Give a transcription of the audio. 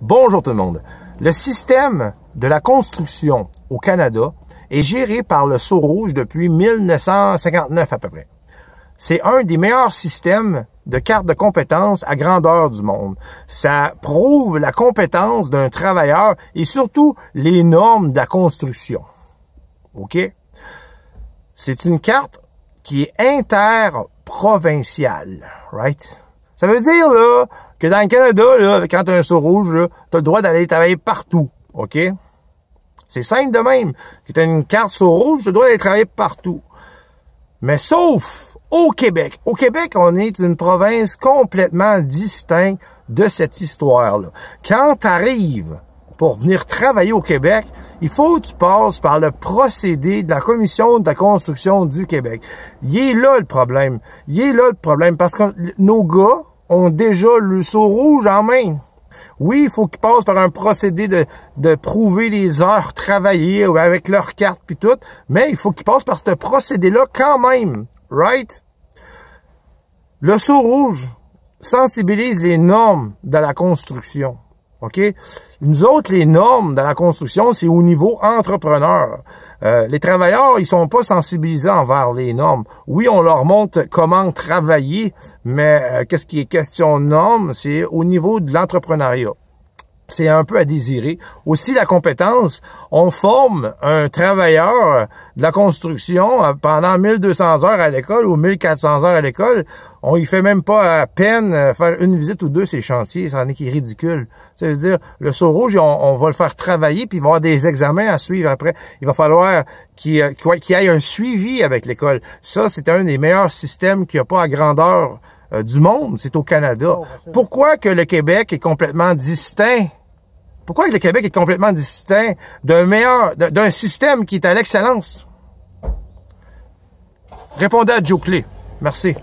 Bonjour tout le monde. Le système de la construction au Canada est géré par le Sceau Rouge depuis 1959 à peu près. C'est un des meilleurs systèmes de carte de compétences à grandeur du monde. Ça prouve la compétence d'un travailleur et surtout les normes de la construction. OK? C'est une carte qui est interprovinciale, right? Ça veut dire, là, que dans le Canada, là, quand tu un saut rouge, tu as le droit d'aller travailler partout. OK? C'est simple de même. Tu as une carte saut rouge, tu as le droit d'aller travailler partout. Mais sauf au Québec. Au Québec, on est une province complètement distincte de cette histoire-là. Quand tu arrives pour venir travailler au Québec, il faut que tu passes par le procédé de la Commission de la construction du Québec. Il est là le problème. Il est là le problème parce que nos gars, ont déjà le saut rouge en main. Oui, il faut qu'ils passent par un procédé de, de prouver les heures travaillées avec leur carte puis tout, mais il faut qu'ils passent par ce procédé-là quand même, right? Le saut rouge sensibilise les normes de la construction, OK? Nous autres, les normes de la construction, c'est au niveau entrepreneur. Euh, les travailleurs, ils sont pas sensibilisés envers les normes. Oui, on leur montre comment travailler, mais euh, qu'est-ce qui est question de normes, c'est au niveau de l'entrepreneuriat c'est un peu à désirer. Aussi, la compétence, on forme un travailleur de la construction euh, pendant 1200 heures à l'école ou 1400 heures à l'école on y fait même pas à peine euh, faire une visite ou deux ces chantiers, en est qui est ridicule. Ça veut dire, le saut rouge, on, va le faire travailler, puis il va y avoir des examens à suivre après. Il va falloir qu'il euh, ait un suivi avec l'école. Ça, c'est un des meilleurs systèmes qu'il n'y a pas à grandeur euh, du monde, c'est au Canada. Oh, ben, pourquoi que le Québec est complètement distinct pourquoi que le Québec est complètement distinct d'un meilleur, d'un système qui est à l'excellence? Répondez à Joe Clé. Merci.